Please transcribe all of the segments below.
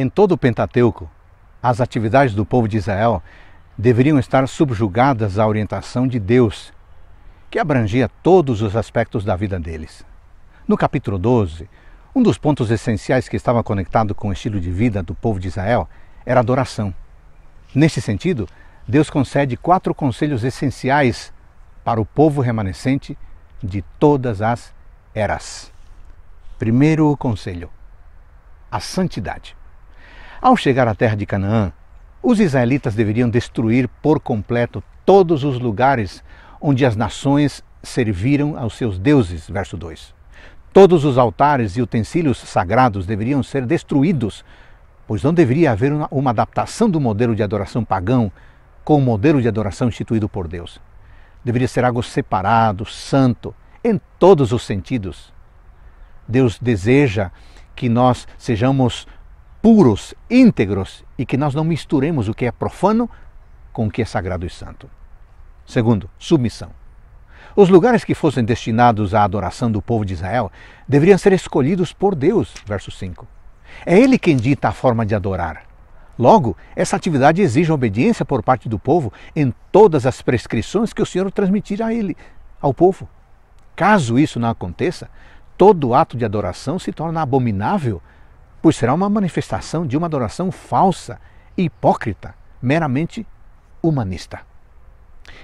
Em todo o Pentateuco, as atividades do povo de Israel deveriam estar subjugadas à orientação de Deus, que abrangia todos os aspectos da vida deles. No capítulo 12, um dos pontos essenciais que estava conectado com o estilo de vida do povo de Israel era a adoração. Neste sentido, Deus concede quatro conselhos essenciais para o povo remanescente de todas as eras. Primeiro conselho: a santidade. Ao chegar à terra de Canaã, os israelitas deveriam destruir por completo todos os lugares onde as nações serviram aos seus deuses. Verso 2. Todos os altares e utensílios sagrados deveriam ser destruídos, pois não deveria haver uma, uma adaptação do modelo de adoração pagão com o modelo de adoração instituído por Deus. Deveria ser algo separado, santo, em todos os sentidos. Deus deseja que nós sejamos puros, íntegros e que nós não misturemos o que é profano com o que é sagrado e santo. Segundo, submissão. Os lugares que fossem destinados à adoração do povo de Israel deveriam ser escolhidos por Deus, verso 5. É Ele quem dita a forma de adorar. Logo, essa atividade exige obediência por parte do povo em todas as prescrições que o Senhor transmitir a ele, ao povo. Caso isso não aconteça, todo ato de adoração se torna abominável pois será uma manifestação de uma adoração falsa hipócrita, meramente humanista.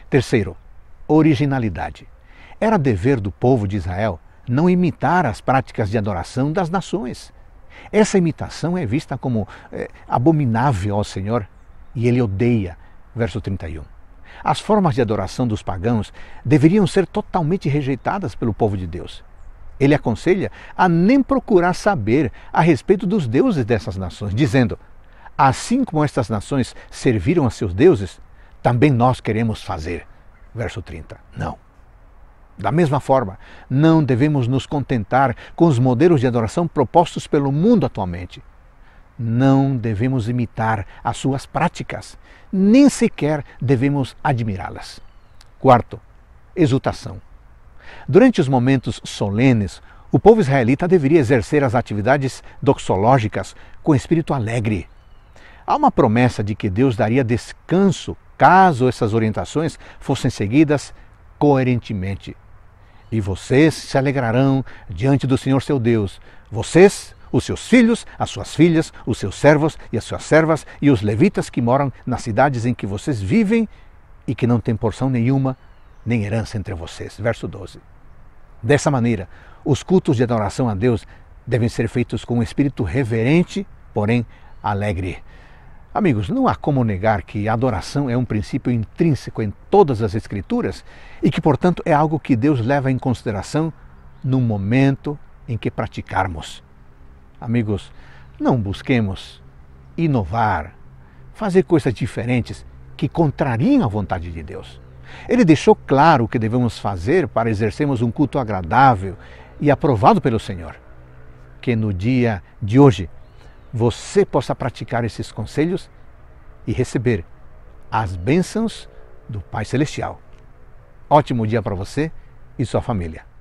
Terceiro, originalidade. Era dever do povo de Israel não imitar as práticas de adoração das nações. Essa imitação é vista como é, abominável ao Senhor e ele odeia. Verso 31. As formas de adoração dos pagãos deveriam ser totalmente rejeitadas pelo povo de Deus. Ele aconselha a nem procurar saber a respeito dos deuses dessas nações, dizendo: Assim como estas nações serviram a seus deuses, também nós queremos fazer. Verso 30. Não. Da mesma forma, não devemos nos contentar com os modelos de adoração propostos pelo mundo atualmente. Não devemos imitar as suas práticas, nem sequer devemos admirá-las. Quarto, exultação. Durante os momentos solenes, o povo israelita deveria exercer as atividades doxológicas com espírito alegre. Há uma promessa de que Deus daria descanso caso essas orientações fossem seguidas coerentemente. E vocês se alegrarão diante do Senhor seu Deus, vocês, os seus filhos, as suas filhas, os seus servos e as suas servas e os levitas que moram nas cidades em que vocês vivem e que não têm porção nenhuma nem herança entre vocês. Verso 12. Dessa maneira, os cultos de adoração a Deus devem ser feitos com um espírito reverente, porém alegre. Amigos, não há como negar que a adoração é um princípio intrínseco em todas as Escrituras e que, portanto, é algo que Deus leva em consideração no momento em que praticarmos. Amigos, não busquemos inovar, fazer coisas diferentes que contrariam a vontade de Deus. Ele deixou claro o que devemos fazer para exercermos um culto agradável e aprovado pelo Senhor. Que no dia de hoje você possa praticar esses conselhos e receber as bênçãos do Pai Celestial. Ótimo dia para você e sua família.